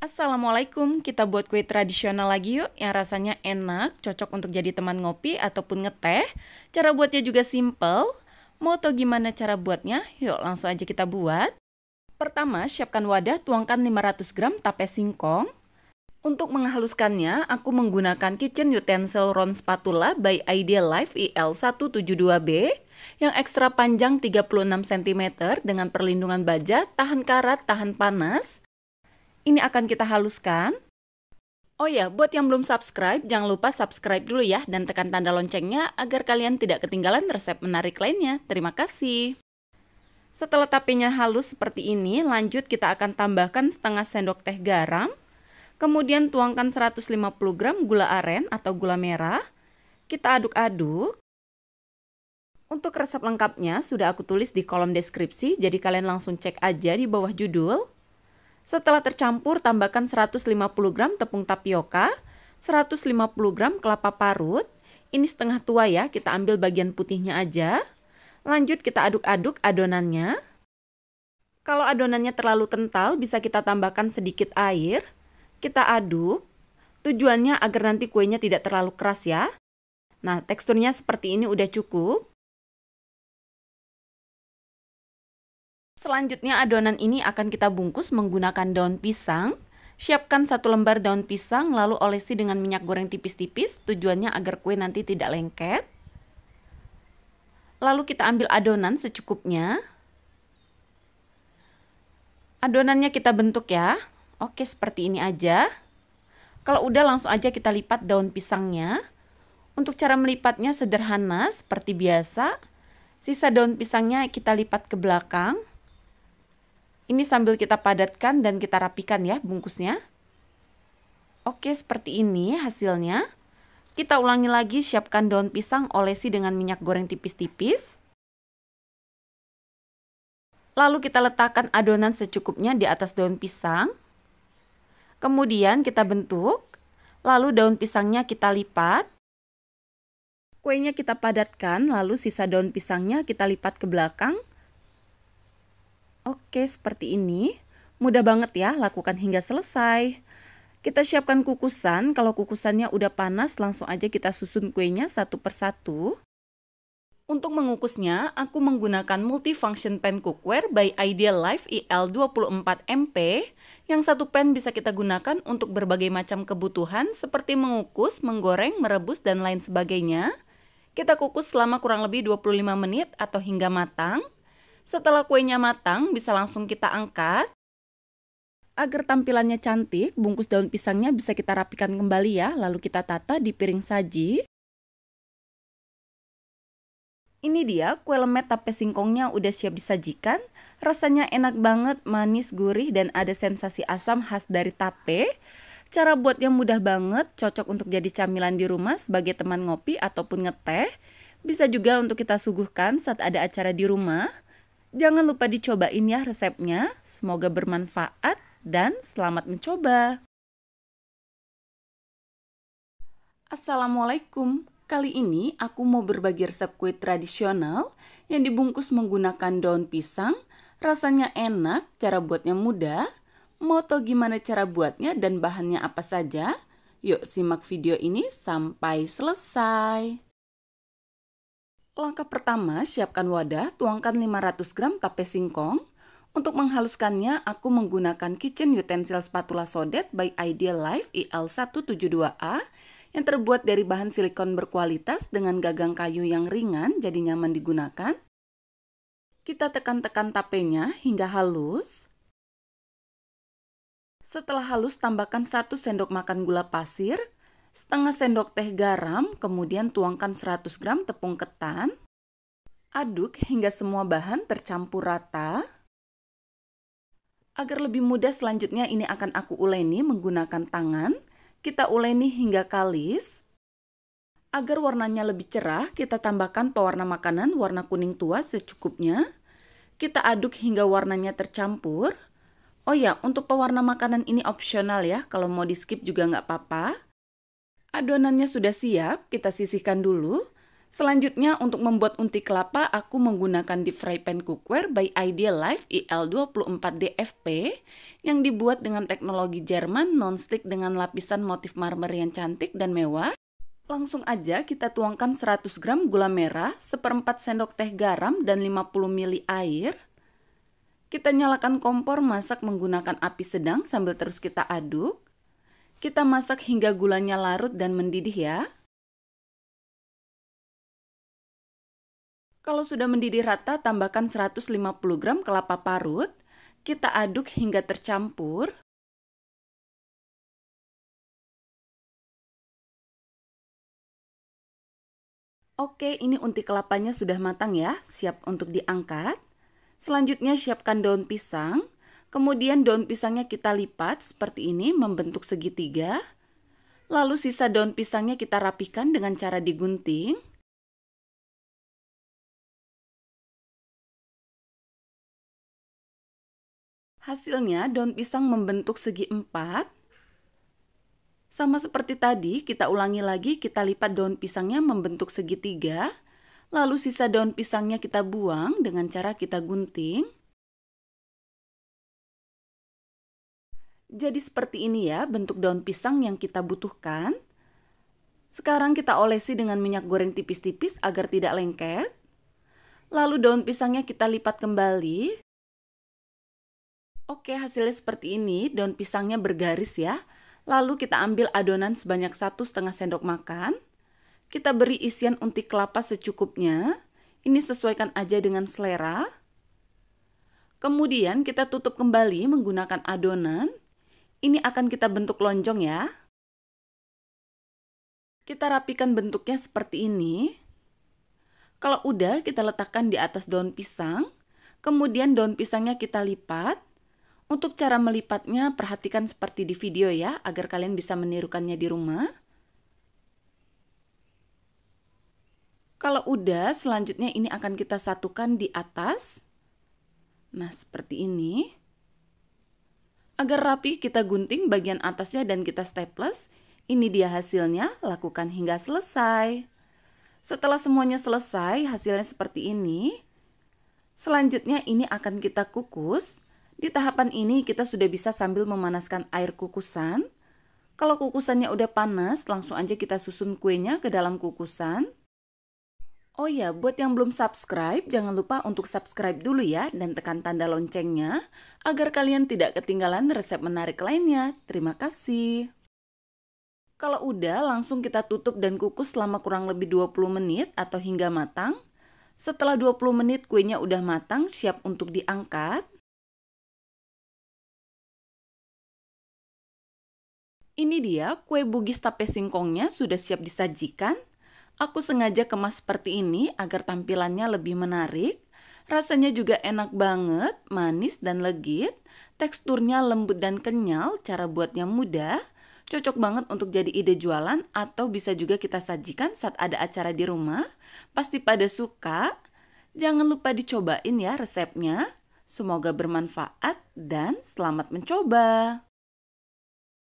Assalamualaikum, kita buat kue tradisional lagi yuk yang rasanya enak, cocok untuk jadi teman ngopi ataupun ngeteh. Cara buatnya juga simple. Mau tau gimana cara buatnya? Yuk langsung aja kita buat. Pertama, siapkan wadah, tuangkan 500 gram tape singkong. Untuk menghaluskannya, aku menggunakan kitchen utensil round spatula by Ideal Life IL172B yang ekstra panjang 36 cm dengan perlindungan baja, tahan karat, tahan panas, ini akan kita haluskan. Oh ya, buat yang belum subscribe, jangan lupa subscribe dulu ya dan tekan tanda loncengnya agar kalian tidak ketinggalan resep menarik lainnya. Terima kasih. Setelah tapenya halus seperti ini, lanjut kita akan tambahkan setengah sendok teh garam. Kemudian tuangkan 150 gram gula aren atau gula merah. Kita aduk-aduk. Untuk resep lengkapnya sudah aku tulis di kolom deskripsi, jadi kalian langsung cek aja di bawah judul. Setelah tercampur, tambahkan 150 gram tepung tapioka, 150 gram kelapa parut. Ini setengah tua ya, kita ambil bagian putihnya aja. Lanjut kita aduk-aduk adonannya. Kalau adonannya terlalu kental, bisa kita tambahkan sedikit air. Kita aduk. Tujuannya agar nanti kuenya tidak terlalu keras ya. Nah, teksturnya seperti ini udah cukup. Selanjutnya adonan ini akan kita bungkus menggunakan daun pisang. Siapkan satu lembar daun pisang lalu olesi dengan minyak goreng tipis-tipis tujuannya agar kue nanti tidak lengket. Lalu kita ambil adonan secukupnya. Adonannya kita bentuk ya. Oke, seperti ini aja. Kalau udah langsung aja kita lipat daun pisangnya. Untuk cara melipatnya sederhana seperti biasa. Sisa daun pisangnya kita lipat ke belakang. Ini sambil kita padatkan dan kita rapikan ya bungkusnya. Oke, seperti ini hasilnya. Kita ulangi lagi, siapkan daun pisang olesi dengan minyak goreng tipis-tipis. Lalu kita letakkan adonan secukupnya di atas daun pisang. Kemudian kita bentuk, lalu daun pisangnya kita lipat. Kuenya kita padatkan, lalu sisa daun pisangnya kita lipat ke belakang Oke, seperti ini. Mudah banget ya, lakukan hingga selesai. Kita siapkan kukusan, kalau kukusannya udah panas langsung aja kita susun kuenya satu persatu. Untuk mengukusnya, aku menggunakan multifunction pen cookware by Ideal Life IL24MP. Yang satu pen bisa kita gunakan untuk berbagai macam kebutuhan seperti mengukus, menggoreng, merebus, dan lain sebagainya. Kita kukus selama kurang lebih 25 menit atau hingga matang. Setelah kuenya matang, bisa langsung kita angkat. Agar tampilannya cantik, bungkus daun pisangnya bisa kita rapikan kembali ya, lalu kita tata di piring saji. Ini dia kue lemet tape singkongnya udah siap disajikan. Rasanya enak banget, manis, gurih, dan ada sensasi asam khas dari tape. Cara buatnya mudah banget, cocok untuk jadi camilan di rumah sebagai teman ngopi ataupun ngeteh. Bisa juga untuk kita suguhkan saat ada acara di rumah. Jangan lupa dicobain ya resepnya. Semoga bermanfaat dan selamat mencoba. Assalamualaikum. Kali ini aku mau berbagi resep kue tradisional yang dibungkus menggunakan daun pisang. Rasanya enak, cara buatnya mudah. Mau tau gimana cara buatnya dan bahannya apa saja? Yuk simak video ini sampai selesai. Langkah pertama, siapkan wadah, tuangkan 500 gram tape singkong. Untuk menghaluskannya, aku menggunakan kitchen utensil spatula sodet by Ideal Life IL172A yang terbuat dari bahan silikon berkualitas dengan gagang kayu yang ringan jadi nyaman digunakan. Kita tekan-tekan tapenya hingga halus. Setelah halus, tambahkan 1 sendok makan gula pasir, setengah sendok teh garam, kemudian tuangkan 100 gram tepung ketan. Aduk hingga semua bahan tercampur rata. Agar lebih mudah selanjutnya ini akan aku uleni menggunakan tangan. Kita uleni hingga kalis. Agar warnanya lebih cerah, kita tambahkan pewarna makanan warna kuning tua secukupnya. Kita aduk hingga warnanya tercampur. Oh ya, untuk pewarna makanan ini opsional ya, kalau mau di skip juga nggak apa-apa. Adonannya sudah siap, kita sisihkan dulu. Selanjutnya untuk membuat unti kelapa, aku menggunakan deep fry pan cookware by Ideal Life IL24DFP yang dibuat dengan teknologi Jerman nonstick dengan lapisan motif marmer yang cantik dan mewah. Langsung aja kita tuangkan 100 gram gula merah, seperempat sendok teh garam, dan 50 ml air. Kita nyalakan kompor masak menggunakan api sedang sambil terus kita aduk. Kita masak hingga gulanya larut dan mendidih ya. Kalau sudah mendidih rata, tambahkan 150 gram kelapa parut. Kita aduk hingga tercampur. Oke, ini unti kelapanya sudah matang ya, siap untuk diangkat. Selanjutnya siapkan daun pisang, Kemudian daun pisangnya kita lipat seperti ini membentuk segitiga. Lalu sisa daun pisangnya kita rapikan dengan cara digunting. Hasilnya daun pisang membentuk segi empat. Sama seperti tadi, kita ulangi lagi, kita lipat daun pisangnya membentuk segitiga. Lalu sisa daun pisangnya kita buang dengan cara kita gunting. Jadi seperti ini ya bentuk daun pisang yang kita butuhkan. Sekarang kita olesi dengan minyak goreng tipis-tipis agar tidak lengket. Lalu daun pisangnya kita lipat kembali. Oke, hasilnya seperti ini. Daun pisangnya bergaris ya. Lalu kita ambil adonan sebanyak satu setengah sendok makan. Kita beri isian unti kelapa secukupnya. Ini sesuaikan aja dengan selera. Kemudian kita tutup kembali menggunakan adonan ini akan kita bentuk lonjong ya. Kita rapikan bentuknya seperti ini. Kalau udah, kita letakkan di atas daun pisang. Kemudian daun pisangnya kita lipat. Untuk cara melipatnya, perhatikan seperti di video ya, agar kalian bisa menirukannya di rumah. Kalau udah, selanjutnya ini akan kita satukan di atas. Nah, seperti ini. Agar rapi, kita gunting bagian atasnya dan kita staples. Ini dia hasilnya, lakukan hingga selesai. Setelah semuanya selesai, hasilnya seperti ini. Selanjutnya ini akan kita kukus. Di tahapan ini kita sudah bisa sambil memanaskan air kukusan. Kalau kukusannya udah panas, langsung aja kita susun kuenya ke dalam kukusan. Oh ya, buat yang belum subscribe, jangan lupa untuk subscribe dulu ya dan tekan tanda loncengnya agar kalian tidak ketinggalan resep menarik lainnya. Terima kasih. Kalau udah, langsung kita tutup dan kukus selama kurang lebih 20 menit atau hingga matang. Setelah 20 menit kuenya udah matang, siap untuk diangkat. Ini dia kue bugis tape singkongnya sudah siap disajikan. Aku sengaja kemas seperti ini agar tampilannya lebih menarik. Rasanya juga enak banget, manis dan legit. Teksturnya lembut dan kenyal, cara buatnya mudah. Cocok banget untuk jadi ide jualan atau bisa juga kita sajikan saat ada acara di rumah. Pasti pada suka. Jangan lupa dicobain ya resepnya. Semoga bermanfaat dan selamat mencoba.